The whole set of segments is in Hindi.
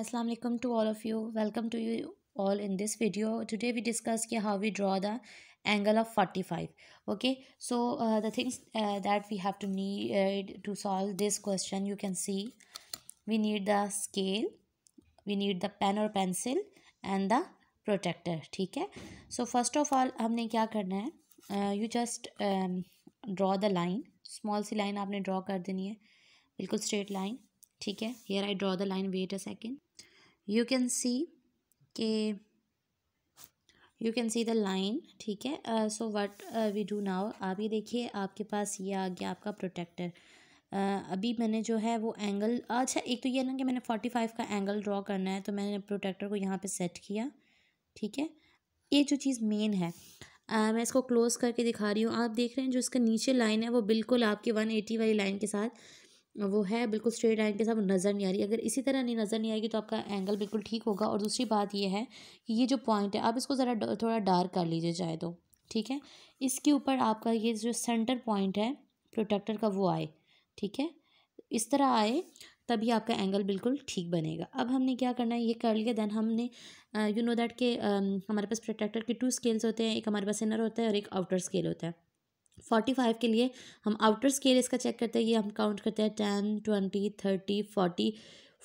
Assalamualaikum alaikum to all of you welcome to you all in this video today we discuss here how we draw the angle of 45 okay so uh, the things uh, that we have to need to solve this question you can see we need the scale we need the pen or pencil and the protector. ठीक So first of all, all हमने क्या करना है you just draw the line small सी लाइन आपने line. कर देनी line. बिल्कुल स्ट्रेट लाइन ठीक है here I draw the you can see के you can see the line ठीक है so what we do now आप ये देखिए आपके पास ये आ गया आपका प्रोटेक्टर uh, अभी मैंने जो है वो एंगल अच्छा एक तो ये ना कि मैंने फोर्टी फाइव का एंगल ड्रॉ करना है तो मैंने प्रोटेक्टर को यहाँ पे सेट किया ठीक है ये जो चीज़ मेन है आ, uh, मैं इसको क्लोज़ करके दिखा रही हूँ आप देख रहे हैं जो इसका नीचे लाइन है वो बिल्कुल आपकी वन एटी वाली लाइन के साथ वो है बिल्कुल स्ट्रेट लाइन के साथ नज़र नहीं आ रही अगर इसी तरह नहीं नज़र नहीं आएगी तो आपका एंगल बिल्कुल ठीक होगा और दूसरी बात ये है कि ये जो पॉइंट है आप इसको ज़रा थोड़ा डार्क कर लीजिए चाहे तो ठीक है इसके ऊपर आपका ये जो सेंटर पॉइंट है प्रोटेक्टर का वो आए ठीक है इस तरह आए तभी आपका एंगल बिल्कुल ठीक बनेगा अब हमने क्या करना है ये कर लिया देन हमने यू नो दैट के आ, हमारे पास प्रोटेक्टर के टू स्केल्स होते हैं एक हमारे पास इनर होता है और एक आउटर स्केल होता है फोर्टी फाइव के लिए हम आउटर स्केल इसका चेक करते हैं ये हम काउंट करते हैं ten twenty thirty forty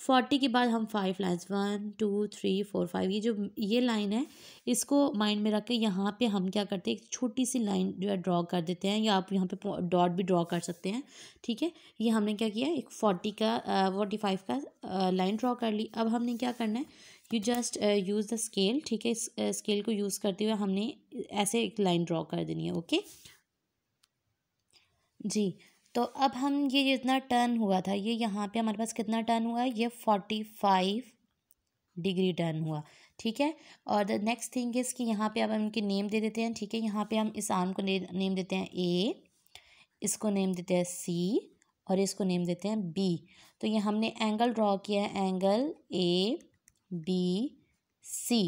forty के बाद हम five lines one two three four five ये जो ये लाइन है इसको माइंड में रख के यहाँ पे हम क्या करते हैं एक छोटी सी लाइन जो है ड्रॉ कर देते हैं या आप यहाँ पे डॉट भी ड्रॉ कर सकते हैं ठीक है ये हमने क्या किया एक फोर्टी का फोर्टी फाइव का लाइन ड्रॉ कर ली अब हमने क्या करना है you just use the scale ठीक है इस स्केल को यूज़ करते हुए हमने ऐसे एक लाइन ड्रॉ कर देनी है ओके जी तो अब हम ये जितना टर्न हुआ था ये यहाँ पे हमारे पास कितना टर्न हुआ ये फोर्टी फाइव डिग्री टर्न हुआ ठीक है और द नेक्स्ट थिंग इज़ कि यहाँ पे अब हम इनके नेम दे देते हैं ठीक है यहाँ पे हम इस आम को नेम देते हैं ए इसको नेम देते हैं सी और इसको नेम देते हैं बी तो ये हमने एंगल ड्रॉ किया है एंगल ए बी सी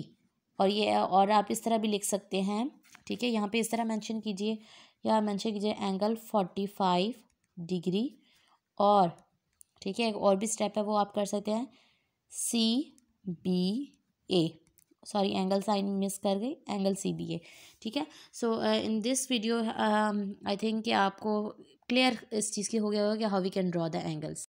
और ये और आप इस तरह भी लिख सकते हैं ठीक है यहाँ पे इस तरह मेंशन कीजिए यहाँ मैंशन कीजिए एंगल फोर्टी फाइव डिग्री और ठीक है एक और भी स्टेप है वो आप कर सकते हैं C B A sorry angle sign miss कर गई एंगल सी बी ए ठीक है so in this video I think कि आपको क्लियर इस चीज़ की हो गया होगा कि how we can draw the angles